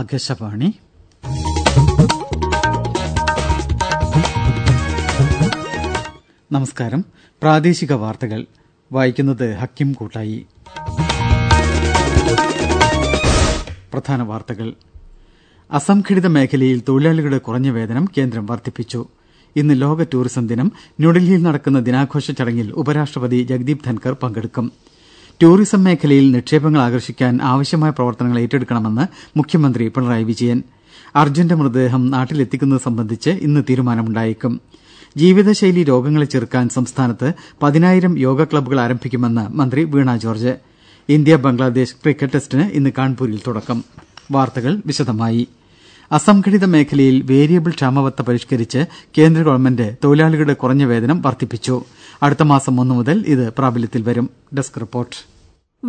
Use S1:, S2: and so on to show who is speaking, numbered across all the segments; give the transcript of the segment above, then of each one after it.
S1: ആകാശവാണി നമസ്കാരം പ്രാദേശിക വാർത്തകൾ വായിക്കുന്നത് ഹക്കിം കൂട്ടായി പ്രധാന വാർത്തകൾ അസംഘടിത മേഖലയിൽ തൊഴിലാളികളുടെ കുറഞ്ഞ വേതനം കേന്ദ്രം വർദ്ധിപ്പിച്ചു ഇന്ന് ലോക ടൂറിസം ദിനം ന്യൂഡൽഹിയിൽ നടക്കുന്ന ദിനാഘോഷ ചടങ്ങിൽ ഉപരാഷ്ട്രപതി ജഗ്ദീപ് ധൻകർ പങ്കെടുക്കും ടൂറിസം മേഖലയിൽ നിക്ഷേപങ്ങൾ ആകർഷിക്കാൻ ആവശ്യമായ പ്രവർത്തനങ്ങൾ ഏറ്റെടുക്കണമെന്ന് മുഖ്യമന്ത്രി പിണറായി വിജയൻ അർജുന്റെ മൃതദേഹം നാട്ടിലെത്തിക്കുന്നത് സംബന്ധിച്ച് ഇന്ന് തീരുമാനമുണ്ടായേക്കും ജീവിതശൈലി രോഗങ്ങളെ ചെറുക്കാൻ സംസ്ഥാനത്ത് പതിനായിരം യോഗ ക്ലബ്ബുകൾ ആരംഭിക്കുമെന്ന് മന്ത്രി വീണ ജോർജ് ഇന്ത്യ ബംഗ്ലാദേശ് ക്രിക്കറ്റ് ടെസ്റ്റിന് ഇന്ന് കാൺപൂരിൽ തുടക്കം വാർത്തകൾ വിശദമായി അസംഘടിത മേഖലയിൽ വേരിയബിൾ ക്ഷാമബത്ത പരിഷ്കരിച്ച് കേന്ദ്ര ഗവൺമെന്റ് തൊഴിലാളികളുടെ കുറഞ്ഞ വേതനം വർദ്ധിപ്പിച്ചു അടുത്തമാസം ഒന്നു മുതൽ ഇത് പ്രാബല്യത്തിൽ വരും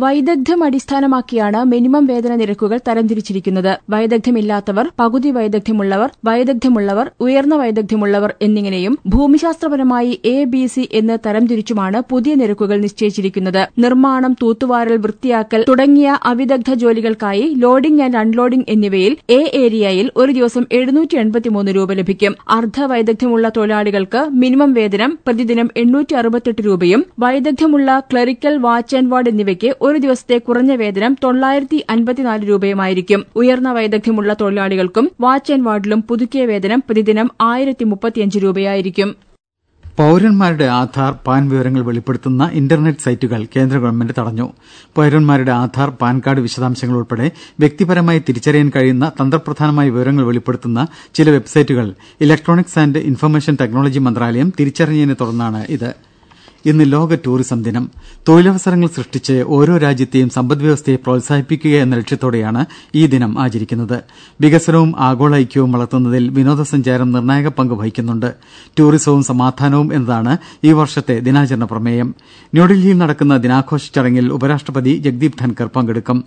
S1: വൈദഗ്ധ്യം അടിസ്ഥാനമാക്കിയാണ് മിനിമം വേതന നിരക്കുകൾ തരംതിരിച്ചിരിക്കുന്നത് വൈദഗ്ധ്യമില്ലാത്തവർ പകുതി വൈദഗ്ധ്യമുള്ളവർ വൈദഗ്ധ്യമുള്ളവർ ഉയർന്ന വൈദഗ്ധ്യമുള്ളവർ എന്നിങ്ങനെയും ഭൂമിശാസ്ത്രപരമായി എ ബി സി എന്ന് തരംതിരിച്ചുമാണ് പുതിയ നിരക്കുകൾ നിശ്ചയിച്ചിരിക്കുന്നത് നിർമ്മാണം തൂത്തുവാരൽ വൃത്തിയാക്കൽ തുടങ്ങിയ അവിദഗ്ധ ജോലികൾക്കായി ലോഡിംഗ് ആൻഡ് അൺലോഡിംഗ് എന്നിവയിൽ എ ഏരിയയിൽ ഒരു ദിവസം എഴുന്നൂറ്റി രൂപ ലഭിക്കും അർദ്ധ വൈദഗ്ധ്യമുള്ള തൊഴിലാളികൾക്ക് മിനിമം വേതനം പ്രതിദിനം എണ്ണൂറ്റി രൂപയും വൈദഗ്ധ്യമുള്ള ക്ലറിക്കൽ വാച്ച് ആൻഡ് വാർഡ് എന്നിവയ്ക്ക് ഒരു ദിവസത്തെ കുറഞ്ഞ വേതനം തൊള്ളായിരത്തി അൻപത്തിനാല് രൂപയുമായിരിക്കും ഉയർന്ന വൈദഗ്ധ്യമുള്ള തൊഴിലാളികൾക്കും വാച്ച് ആൻഡ് വാർഡിലും പുതുക്കിയ വേതനം പ്രതിദിനം ആയിരത്തി മുപ്പത്തിയഞ്ച് രൂപയായിരിക്കും പൌരന്മാരുടെ ആധാർ പാൻ വിവരങ്ങൾ വെളിപ്പെടുത്തുന്ന ഇന്റർനെറ്റ് സൈറ്റുകൾ കേന്ദ്ര ഗവൺമെന്റ് തടഞ്ഞു പൌരന്മാരുടെ ആധാർ പാൻ കാർഡ് വിശദാംശങ്ങൾ ഉൾപ്പെടെ വ്യക്തിപരമായി തിരിച്ചറിയാൻ കഴിയുന്ന തന്ത്രപ്രധാനമായ വിവരങ്ങൾ വെളിപ്പെടുത്തുന്ന ചില വെബ്സൈറ്റുകൾ ഇലക്ട്രോണിക്സ് ആന്റ് ഇൻഫർമേഷൻ ടെക്നോളജി മന്ത്രാലയം തിരിച്ചറിഞ്ഞതിനെ ഇത് ഇന്ന് ലോക ടൂറിസം ദിനം തൊഴിലവസരങ്ങൾ സൃഷ്ടിച്ച് ഓരോ രാജ്യത്തെയും സമ്പദ്വ്യവസ്ഥയെ പ്രോത്സാഹിപ്പിക്കുക എന്ന ലക്ഷ്യത്തോടെയാണ് ഈ ദിനം ആചരിക്കുന്നത് വികസനവും ആഗോള ഐക്യവും വളർത്തുന്നതിൽ വിനോദസഞ്ചാരം നിർണായക പങ്ക് വഹിക്കുന്നുണ്ട് ടൂറിസവും സമാധാനവും എന്നതാണ് ഈ വർഷത്തെ ദിനാചരണ പ്രമേയം ന്യൂഡൽഹിയിൽ നടക്കുന്ന ദിനാഘോഷ ചടങ്ങിൽ ഉപരാഷ്ട്രപതി ജഗ്ദീപ് ധൻകർ പങ്കെടുക്കും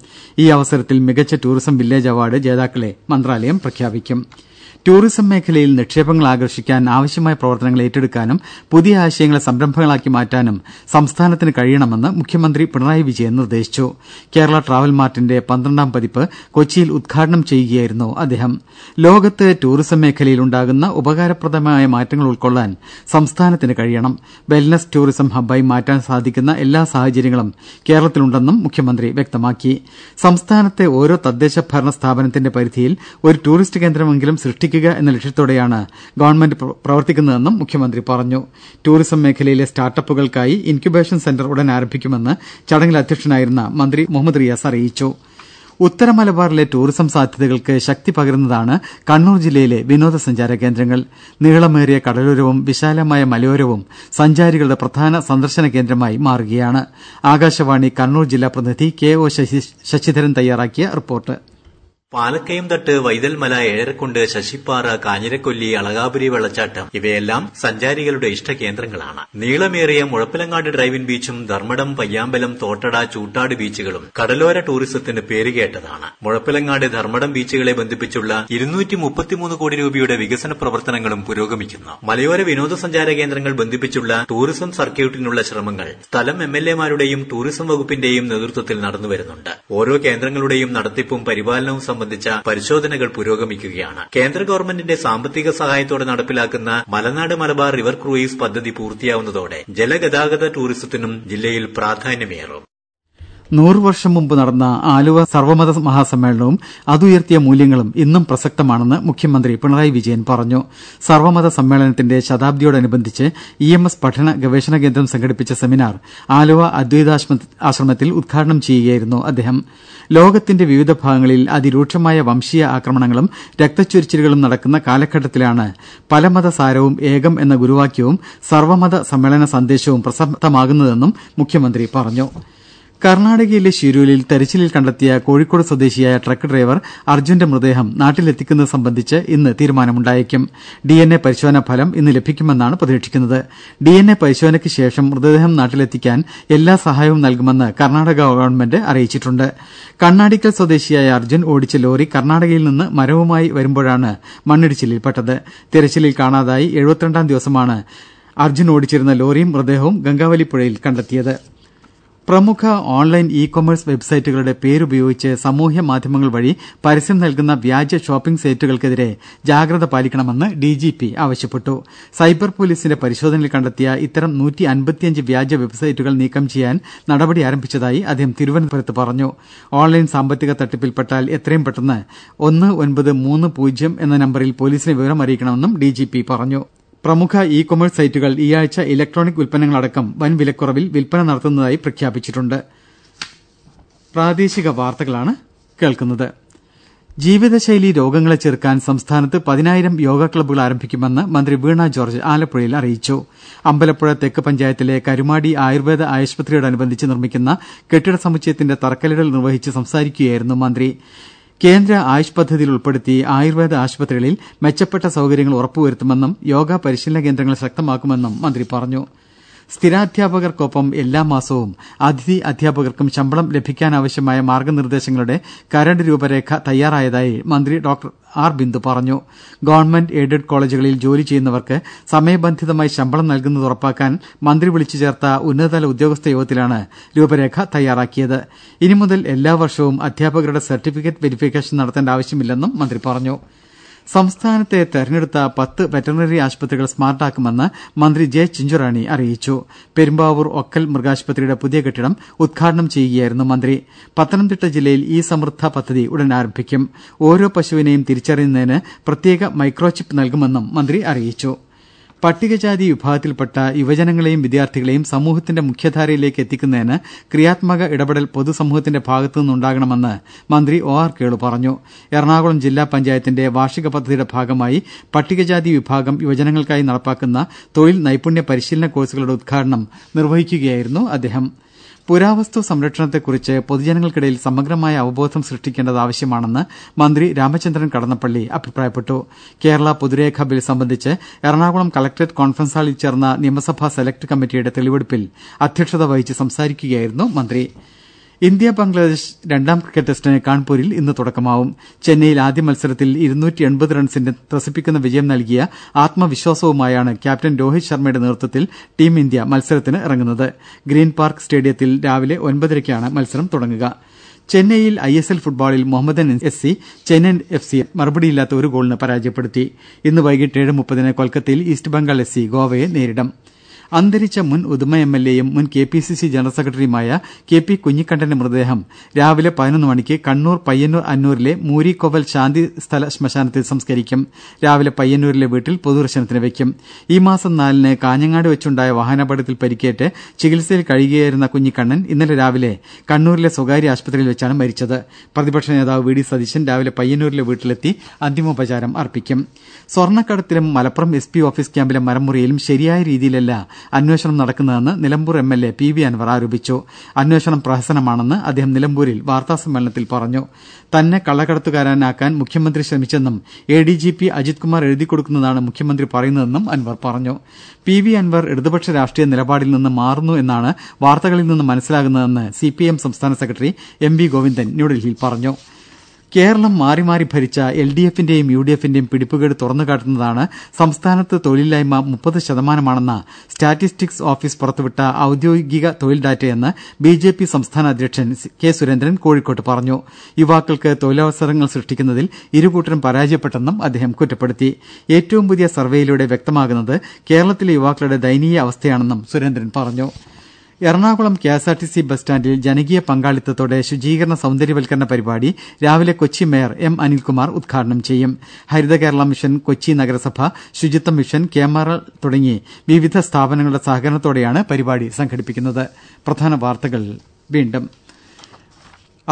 S1: ഈ അവസരത്തിൽ മികച്ച ടൂറിസം വില്ലേജ് അവാർഡ് ജേതാക്കളെ മന്ത്രാലയം പ്രഖ്യാപിക്കും ടൂറിസം മേഖലയിൽ നിക്ഷേപങ്ങൾ ആകർഷിക്കാൻ ആവശ്യമായ പ്രവർത്തനങ്ങൾ ഏറ്റെടുക്കാനും പുതിയ ആശയങ്ങളെ സംരംഭങ്ങളാക്കി മാറ്റാനും സംസ്ഥാനത്തിന് കഴിയണമെന്ന് മുഖ്യമന്ത്രി പിണറായി വിജയൻ നിർദ്ദേശിച്ചു കേരള ട്രാവൽ മാർട്ടിന്റെ പന്ത്രണ്ടാം പതിപ്പ് കൊച്ചിയിൽ ഉദ്ഘാടനം ചെയ്യുകയായിരുന്നു അദ്ദേഹം ലോകത്ത് ടൂറിസം മേഖലയിൽ ഉണ്ടാകുന്ന ഉപകാരപ്രദമായ മാറ്റങ്ങൾ ഉൾക്കൊള്ളാൻ സംസ്ഥാനത്തിന് കഴിയണം വെൽനസ് ടൂറിസം ഹബ്ബായി മാറ്റാൻ സാധിക്കുന്ന എല്ലാ സാഹചര്യങ്ങളും കേരളത്തിലുണ്ടെന്നും മുഖ്യമന്ത്രി വ്യക്തമാക്കി സംസ്ഥാനത്തെ ഓരോ തദ്ദേശ ഭരണ സ്ഥാപനത്തിന്റെ പരിധിയിൽ ഒരു ടൂറിസ്റ്റ് കേന്ദ്രമെങ്കിലും സൃഷ്ടിക്കുക സൃഷ്ടിക്കുക എന്ന ലക്ഷ്യത്തോടെയാണ് ഗവൺമെന്റ് പ്രവർത്തിക്കുന്നതെന്നും മുഖ്യമന്ത്രി പറഞ്ഞു ടൂറിസം മേഖലയിലെ സ്റ്റാർട്ടപ്പുകൾക്കായി ഇൻക്യുബേഷൻ സെന്റർ ഉടൻ ആരംഭിക്കുമെന്ന് ചടങ്ങിൽ അധ്യക്ഷനായിരുന്ന മന്ത്രി മുഹമ്മദ് റിയാസ് അറിയിച്ചു ഉത്തര മലബാറിലെ ടൂറിസം സാധ്യതകൾക്ക് ശക്തി പകരുന്നതാണ് കണ്ണൂർ ജില്ലയിലെ വിനോദസഞ്ചാര കേന്ദ്രങ്ങൾ നീളമേറിയ കടലോരവും വിശാലമായ മലയോരവും സഞ്ചാരികളുടെ പ്രധാന സന്ദർശന കേന്ദ്രമായി മാറുകയാണ് ആകാശവാണി കണ്ണൂർ ജില്ലാ പ്രതിനിധി കെ ഒ ശശിധരൻ തയ്യാറാക്കിയ റിപ്പോർട്ട് പാലക്കയം തട്ട് വൈതൽമല ഏഴരക്കുണ്ട് ശശിപ്പാറ കാഞ്ഞിരക്കൊല്ലി അളകാപുരി വെള്ളച്ചാട്ടം ഇവയെല്ലാം സഞ്ചാരികളുടെ ഇഷ്ടകേന്ദ്രങ്ങളാണ് നീളമേറിയ മുഴപ്പിലങ്ങാട് ഡ്രൈവിംഗ് ബീച്ചും ധർമ്മടം പയ്യാമ്പലം തോട്ടട ചൂട്ടാട് ബീച്ചുകളും കടലോര ടൂറിസത്തിന് പേരുകേട്ടതാണ് മുഴപ്പിലങ്ങാട് ധർമ്മടം ബീച്ചുകളെ ബന്ധിപ്പിച്ചുള്ള ഇരുന്നൂറ്റി കോടി രൂപയുടെ വികസന പ്രവർത്തനങ്ങളും പുരോഗമിക്കുന്നു മലയോര വിനോദസഞ്ചാര കേന്ദ്രങ്ങൾ ബന്ധിപ്പിച്ചുള്ള ടൂറിസം സർക്യൂട്ടിനുള്ള ശ്രമങ്ങൾ സ്ഥലം എം എൽ ടൂറിസം വകുപ്പിന്റെയും നേതൃത്വത്തിൽ നടന്നുവരുന്നുണ്ട് ഓരോ കേന്ദ്രങ്ങളുടെയും നടത്തിപ്പും പരിപാലനവും സംബന്ധിച്ച പരിശോധനകൾ പുരോഗമിക്കുകയാണ് കേന്ദ്ര ഗവൺമെന്റിന്റെ സാമ്പത്തിക സഹായത്തോടെ നടപ്പിലാക്കുന്ന മലനാട് മലബാർ റിവർ ക്രൂയിസ് പദ്ധതി പൂർത്തിയാവുന്നതോടെ ജലഗതാഗത ടൂറിസത്തിനും ജില്ലയിൽ പ്രാധാന്യമേറും നൂറു വർഷം മുമ്പ് നടന്ന ആലുവ സർവ്വമത മഹാസമ്മേളനവും അതുയർത്തിയ മൂല്യങ്ങളും ഇന്നും പ്രസക്തമാണെന്ന് മുഖ്യമന്ത്രി പിണറായി വിജയൻ പറഞ്ഞു സർവ്വമത സമ്മേളനത്തിന്റെ ശതാബ്ദിയോടനുബന്ധിച്ച് ഇ എം എസ് പഠന ഗവേഷണ കേന്ദ്രം സംഘടിപ്പിച്ച സെമിനാർ ആലുവ അദ്വൈതാശ്രമത്തിൽ ഉദ്ഘാടനം ചെയ്യുകയായിരുന്നു അദ്ദേഹം ലോകത്തിന്റെ വിവിധ ഭാഗങ്ങളിൽ അതിരൂക്ഷമായ വംശീയ ആക്രമണങ്ങളും രക്തച്ചൊരിച്ചിലുകളും നടക്കുന്ന കാലഘട്ടത്തിലാണ് പലമത സാരവും ഏകം എന്ന ഗുരുവാക്യവും സർവ്വമത സമ്മേളന സന്ദേശവും പ്രസക്തമാകുന്നതെന്നും മുഖ്യമന്ത്രി പറഞ്ഞു കർണാടകയിലെ ശിരൂരിൽ തെരച്ചിലിൽ കണ്ടെത്തിയ കോഴിക്കോട് സ്വദേശിയായ ട്രക്ക് ഡ്രൈവർ അർജുന്റെ മൃതദേഹം നാട്ടിലെത്തിക്കുന്നത് സംബന്ധിച്ച് ഇന്ന് തീരുമാനമുണ്ടായേക്കും ഡി എൻ എ പരിശോധനാ ഫലം ഇന്ന് ലഭിക്കുമെന്നാണ് പ്രതീക്ഷിക്കുന്നത് ഡി എൻ എ പരിശോധനയ്ക്ക് ശേഷം മൃതദേഹം നാട്ടിലെത്തിക്കാൻ എല്ലാ സഹായവും നൽകുമെന്ന് കർണാടക ഗവൺമെന്റ് അറിയിച്ചിട്ടുണ്ട് കണ്ണാടിക്കൽ സ്വദേശിയായ അർജുൻ ഓടിച്ച ലോറി കർണാടകയിൽ നിന്ന് മരവുമായി വരുമ്പോഴാണ് മണ്ണിടിച്ചിലിൽപ്പെട്ടത് തിരച്ചിലിൽ കാണാതായി എഴുപത്തിരണ്ടാം ദിവസമാണ് അർജുൻ ഓടിച്ചിരുന്ന ലോറിയും മൃതദേഹവും ഗംഗാവലി പുഴയിൽ കണ്ടെത്തിയത് പ്രമുഖ ഓൺലൈൻ ഇ കൊമേഴ്സ് വെബ്സൈറ്റുകളുടെ പേരുപയോഗിച്ച് സാമൂഹ്യ മാധ്യമങ്ങൾ വഴി പരസ്യം നൽകുന്ന വ്യാജ ഷോപ്പിംഗ് സൈറ്റുകൾക്കെതിരെ ജാഗ്രത പാലിക്കണമെന്ന് ഡിജിപി ആവശ്യപ്പെട്ടു സൈബർ പോലീസിന്റെ പരിശോധനയിൽ കണ്ടെത്തിയ ഇത്തരം വ്യാജ വെബ്സൈറ്റുകൾ നീക്കം ചെയ്യാൻ നടപടി ആരംഭിച്ചതായി അദ്ദേഹം തിരുവനന്തപുരത്ത് പറഞ്ഞു ഓൺലൈൻ സാമ്പത്തിക തട്ടിപ്പിൽപ്പെട്ടാൽ എത്രയും പെട്ടെന്ന് ഒന്ന് ഒൻപത് മൂന്ന് പൂജ്യം എന്ന നമ്പറിൽ പൊലീസിനെ വിവരം അറിയിക്കണമെന്നും ഡിജിപി പറഞ്ഞു പ്രമുഖ ഇ കൊമേഴ്സ് സൈറ്റുകൾ ആഴ്ച ഇലക്ട്രോണിക് ഉൽപ്പന്നങ്ങളടക്കം വൻ വിലക്കുറവിൽ വിൽപ്പന നടത്തുന്നതായി പ്രഖ്യാപിച്ചിട്ടുണ്ട് ജീവിതശൈലി രോഗങ്ങളെ ചെറുക്കാൻ സംസ്ഥാനത്ത് പതിനായിരം യോഗ ക്ലബ്ബുകൾ ആരംഭിക്കുമെന്ന് മന്ത്രി വീണ ജോർജ് ആലപ്പുഴയിൽ അറിയിച്ചു അമ്പലപ്പുഴ തെക്ക് പഞ്ചായത്തിലെ കരുമാടി ആയുർവേദ ആശുപത്രിയോടനുബന്ധിച്ച് നിർമ്മിക്കുന്ന കെട്ടിട സമുച്ചയത്തിന്റെ തറക്കല്ലിടൽ നിർവഹിച്ച് സംസാരിക്കുകയായിരുന്നു മന്ത്രി കേന്ദ്ര ആയുഷ് പദ്ധതിയിൽ ഉൾപ്പെടുത്തി ആയുർവേദ ആശുപത്രികളിൽ മെച്ചപ്പെട്ട സൌകര്യങ്ങൾ ഉറപ്പുവരുത്തുമെന്നും യോഗ പരിശീലന കേന്ദ്രങ്ങൾ ശക്തമാക്കുമെന്നും മന്ത്രി പറഞ്ഞു സ്ഥിരാധ്യാപകർക്കൊപ്പം എല്ലാ മാസവും അതിഥി അധ്യാപകർക്കും ശമ്പളം ലഭിക്കാനാവശ്യമായ മാർഗ്ഗനിർദ്ദേശങ്ങളുടെ കരട് രൂപരേഖ തയ്യാറായതായി മന്ത്രി ഡോക്ടർ ആർ ബിന്ദു പറഞ്ഞു ഗവൺമെന്റ് എയ്ഡഡ് കോളേജുകളിൽ ജോലി ചെയ്യുന്നവർക്ക് സമയബന്ധിതമായി ശമ്പളം നൽകുന്നത് ഉറപ്പാക്കാൻ മന്ത്രി വിളിച്ചു ചേർത്ത ഉന്നതതല ഉദ്യോഗസ്ഥ യോഗത്തിലാണ് രൂപരേഖ തയ്യാറാക്കിയത് ഇനി മുതൽ എല്ലാ വർഷവും അധ്യാപകരുടെ സർട്ടിഫിക്കറ്റ് വെരിഫിക്കേഷൻ നടത്തേണ്ട ആവശ്യമില്ലെന്നും മന്ത്രി പറഞ്ഞു ദേദ സംസ്ഥാനത്തെ തെരഞ്ഞെടുത്ത പത്ത് വെറ്ററിനറി ആശുപത്രികൾ സ്മാർട്ടാക്കുമെന്ന് മന്ത്രി ജെ ചിഞ്ചുറാണി അറിയിച്ചു പെരുമ്പാവൂർ ഒക്കൽ മൃഗാശുപത്രിയുടെ പുതിയ കെട്ടിടം ഉദ്ഘാടനം ചെയ്യുകയായിരുന്നു മന്ത്രി പത്തനംതിട്ട ജില്ലയിൽ ഇ സമൃദ്ധ പദ്ധതി ഉടൻ ആരംഭിക്കും ഓരോ പശുവിനെയും തിരിച്ചറിയുന്നതിന് പ്രത്യേക മൈക്രോചിപ്പ് നൽകുമെന്നും മന്ത്രി അറിയിച്ചു പട്ടികജാതി വിഭാഗത്തിൽപ്പെട്ട യുവജനങ്ങളെയും വിദ്യാർത്ഥികളെയും സമൂഹത്തിന്റെ മുഖ്യധാരയിലേക്ക് എത്തിക്കുന്നതിന് ക്രിയാത്മക ഇടപെടൽ പൊതുസമൂഹത്തിന്റെ ഭാഗത്തുനിന്ന് ഉണ്ടാകണമെന്ന് മന്ത്രി ഒ ആർ കേളു പറഞ്ഞു എറണാകുളം ജില്ലാ പഞ്ചായത്തിന്റെ വാർഷിക പദ്ധതിയുടെ ഭാഗമായി പട്ടികജാതി വിഭാഗം യുവജനങ്ങൾക്കായി നടപ്പാക്കുന്ന തൊഴിൽ നൈപുണ്യ പരിശീലന കോഴ്സുകളുടെ ഉദ്ഘാടനം നിർവഹിക്കുകയായിരുന്നു അദ്ദേഹം പുരാവസ്തു സംരക്ഷണത്തെക്കുറിച്ച് പൊതുജനങ്ങൾക്കിടയിൽ സമഗ്രമായ അവബോധം സൃഷ്ടിക്കേണ്ടത് ആവശ്യമാണെന്ന് മന്ത്രി രാമചന്ദ്രൻ കടന്നപ്പള്ളി അഭിപ്രായപ്പെട്ടു കേരള പൊതുരേഖാ ബിൽ സംബന്ധിച്ച് എറണാകുളം കളക്ടറേറ്റ് കോൺഫറൻസ് ഹാളിൽ ചേർന്ന നിയമസഭാ സെലക്ട് കമ്മിറ്റിയുടെ തെളിവെടുപ്പിൽ അധ്യക്ഷത വഹിച്ച് സംസാരിക്കുകയായിരുന്നു അദ്ദേഹം ഇന്ത്യ ബംഗ്ലാദേശ് രണ്ടാം ക്രിക്കറ്റ് ടെസ്റ്റിന് കാൺപൂരിൽ ഇന്ന് തുടക്കമാവും ചെന്നൈയിൽ ആദ്യ മത്സരത്തിൽ റൺസിന്റെ ത്രസിപ്പിക്കുന്ന വിജയം നൽകിയ ആത്മവിശ്വാസവുമായാണ് ക്യാപ്റ്റൻ രോഹിത് ശർമ്മയുടെ നേതൃത്വത്തിൽ ടീം ഇന്ത്യ മത്സരത്തിന് ഇറങ്ങുന്നത് ഗ്രീൻ പാർക്ക് സ്റ്റേഡിയത്തിൽ രാവിലെ ഒൻപതരയ്ക്കാണ് മത്സരം തുടങ്ങുക ചെന്നൈയിൽ ഐ എസ് എൽ ഫുട്ബോളിൽ Mohammedan S C Chennai F C മറുപടിയില്ലാത്ത ഒരു ഗോളിന് പരാജയപ്പെടുത്തി ഇന്ന് വൈകിട്ട് ഏഴ് മുപ്പതിന് കൊൽക്കത്തയിൽ ഈസ്റ്റ് ബംഗാൾ എസ് സി ഗോവയെ നേരിടും അന്തരിച്ച മുൻ ഉദുമ എം എൽ എയും മുൻ K P C C general സെക്രട്ടറിയുമായ കെ പി കുഞ്ഞിക്കണ്ണന്റെ മൃതദേഹം രാവിലെ പതിനൊന്ന് മണിക്ക് കണ്ണൂർ പയ്യന്നൂർ അന്നൂരിലെ മൂരിക്കോവൽ ശാന്തി സ്ഥല ശ്മശാനത്തിൽ സംസ്കരിക്കും രാവിലെ പയ്യന്നൂരിലെ വീട്ടിൽ പൊതുദർശനത്തിന് വയ്ക്കും ഈ മാസം നാലിന് കാഞ്ഞങ്ങാട് വെച്ചുണ്ടായ വാഹനാപകടത്തിൽ പരിക്കേറ്റ് ചികിത്സയിൽ കഴിയുകയായിരുന്ന കുഞ്ഞിക്കണ്ണൻ ഇന്നലെ രാവിലെ കണ്ണൂരിലെ സ്വകാര്യ ആശുപത്രിയിൽ വെച്ചാണ് മരിച്ചത് പ്രതിപക്ഷ നേതാവ് വി ഡി സതീശൻ രാവിലെ പയ്യന്നൂരിലെ വീട്ടിലെത്തി അന്തിമോപചാരം അർപ്പിക്കും സ്വർണ്ണക്കടത്തിലും മലപ്പുറം എസ് പി ഓഫീസ് ക്യാമ്പിലെ മരമുറിയിലും ശരിയായ രീതിയിലല്ല അന്വേഷണം നടക്കുന്നതെന്ന് Nilambur M L A P V Anvar ആരോപിച്ചു അന്വേഷണം പ്രഹസനമാണെന്ന് അദ്ദേഹം നിലമ്പൂരിൽ വാർത്താസമ്മേളനത്തിൽ പറഞ്ഞു തന്നെ കള്ളക്കടത്തുകാരനാക്കാൻ മുഖ്യമന്ത്രി ശ്രമിച്ചെന്നും A D G P Ajith Kumar കൊടുക്കുന്നതാണ് മുഖ്യമന്ത്രി പറയുന്നതെന്നും അൻവർ പറഞ്ഞു പി വി അൻവർ ഇടതുപക്ഷ രാഷ്ട്രീയ നിലപാടിൽ നിന്ന് മാറുന്നു എന്നാണ് വാർത്തകളിൽ നിന്ന് മനസ്സിലാകുന്നതെന്ന് സി പി ഐ എം സംസ്ഥാന സെക്രട്ടറി എം വി ഗോവിന്ദൻ ന്യൂഡൽഹിയിൽ പറഞ്ഞു കേരളം കേരളം മാറിമാറി ഭരിച്ച എൽ ഡി എഫിന്റെയും യു ഡി എഫിന്റെയും പിടിപ്പുകേട് തുറന്നുകാട്ടുന്നതാണ് സംസ്ഥാനത്ത് തൊഴിലില്ലായ്മ മുപ്പത് ശതമാനമാണെന്ന സ്റ്റാറ്റിസ്റ്റിക്സ് ഓഫീസ് പുറത്തുവിട്ട ഔദ്യോഗിക തൊഴിൽ ഡാറ്റയെന്ന് ബി ജെ പി സംസ്ഥാന അധ്യക്ഷൻ കെ സുരേന്ദ്രൻ കോഴിക്കോട്ട് പറഞ്ഞു യുവാക്കൾക്ക് തൊഴിലവസരങ്ങൾ സൃഷ്ടിക്കുന്നതിൽ ഇരുകൂട്ടരും പരാജയപ്പെട്ടെന്നും അദ്ദേഹം കുറ്റപ്പെടുത്തി ഏറ്റവും പുതിയ സർവേയിലൂടെ വ്യക്തമാകുന്നത് കേരളത്തിലെ യുവാക്കളുടെ ദയനീയ അവസ്ഥയാണെന്നും സുരേന്ദ്രൻ പറഞ്ഞു ദേദ Ernakulam K S R T C bus സ്റ്റാന്റിൽ ജനകീയ പങ്കാളിത്തത്തോടെ ശുചീകരണ സൌന്ദര്യവൽക്കരണ പരിപാടി രാവിലെ കൊച്ചി മേയർ എം അനിൽകുമാർ ഉദ്ഘാടനം ചെയ്യും ഹരിത കേരള മിഷൻ കൊച്ചി നഗരസഭ ശുചിത്വ മിഷൻ കേമറൽ തുടങ്ങി വിവിധ സ്ഥാപനങ്ങളുടെ സഹകരണത്തോടെയാണ് പരിപാടി സംഘടിപ്പിക്കുന്നത്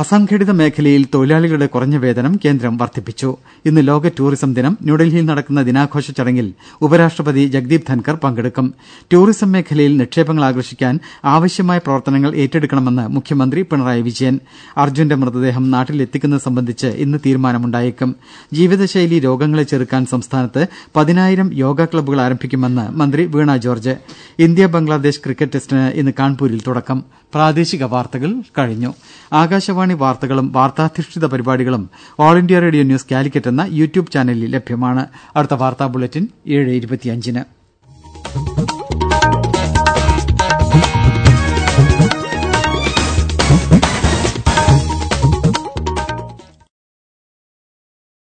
S1: അസംഘടിത മേഖലയിൽ തൊഴിലാളികളുടെ കുറഞ്ഞ വേതനം കേന്ദ്രം വർദ്ധിപ്പിച്ചു ഇന്ന് ലോക ടൂറിസം ദിനം ന്യൂഡൽഹിയിൽ നടക്കുന്ന ദിനാഘോഷ ചടങ്ങിൽ ഉപരാഷ്ട്രപതി ജഗ്ദീപ് ധൻകർ പങ്കെടുക്കും ടൂറിസം മേഖലയിൽ നിക്ഷേപങ്ങൾ ആകർഷിക്കാൻ ആവശ്യമായ പ്രവർത്തനങ്ങൾ ഏറ്റെടുക്കണമെന്ന് മുഖ്യമന്ത്രി പിണറായി വിജയൻ അർജുന്റെ മൃതദേഹം നാട്ടിലെത്തിക്കുന്നത് സംബന്ധിച്ച് ഇന്ന് തീരുമാനമുണ്ടായേക്കും ജീവിതശൈലി രോഗങ്ങളെ ചെറുക്കാൻ സംസ്ഥാനത്ത് പതിനായിരം യോഗ ക്ലബ്ബുകൾ ആരംഭിക്കുമെന്ന് മന്ത്രി വീണ ജോർജ് ഇന്ത്യ ബംഗ്ലാദേശ് ക്രിക്കറ്റ് ടെസ്റ്റിന് ഇന്ന് കാൺപൂരിൽ തുടക്കം വാർത്തകൾ കഴിഞ്ഞു ആകാശവാണി വാർത്തകളും വാർത്താധിഷ്ഠിത പരിപാടികളും All India Radio News Calicut എന്ന യൂട്യൂബ് ചാനലിൽ ലഭ്യമാണ് അടുത്ത വാർത്താ ബുള്ളറ്റിൻ